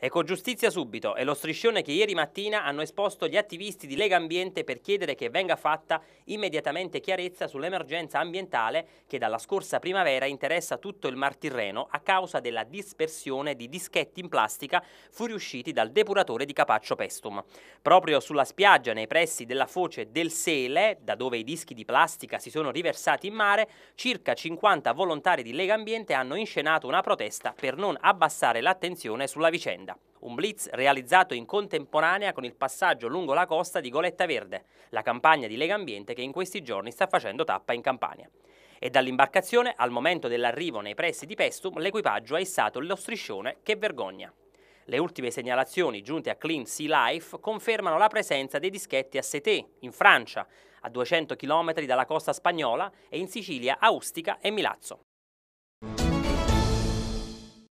Ecco giustizia subito è lo striscione che ieri mattina hanno esposto gli attivisti di Lega Ambiente per chiedere che venga fatta immediatamente chiarezza sull'emergenza ambientale che dalla scorsa primavera interessa tutto il Mar Tirreno a causa della dispersione di dischetti in plastica fuoriusciti dal depuratore di Capaccio Pestum. Proprio sulla spiaggia nei pressi della foce del Sele, da dove i dischi di plastica si sono riversati in mare, circa 50 volontari di Lega Ambiente hanno inscenato una protesta per non abbassare l'attenzione sulla vicenda vicenda. Un blitz realizzato in contemporanea con il passaggio lungo la costa di Goletta Verde, la campagna di Lega Ambiente che in questi giorni sta facendo tappa in Campania. E dall'imbarcazione, al momento dell'arrivo nei pressi di Pestum, l'equipaggio ha issato lo striscione Che vergogna! Le ultime segnalazioni giunte a Clean Sea Life confermano la presenza dei dischetti a Seté, in Francia, a 200 km dalla costa spagnola e in Sicilia, Austica e Milazzo.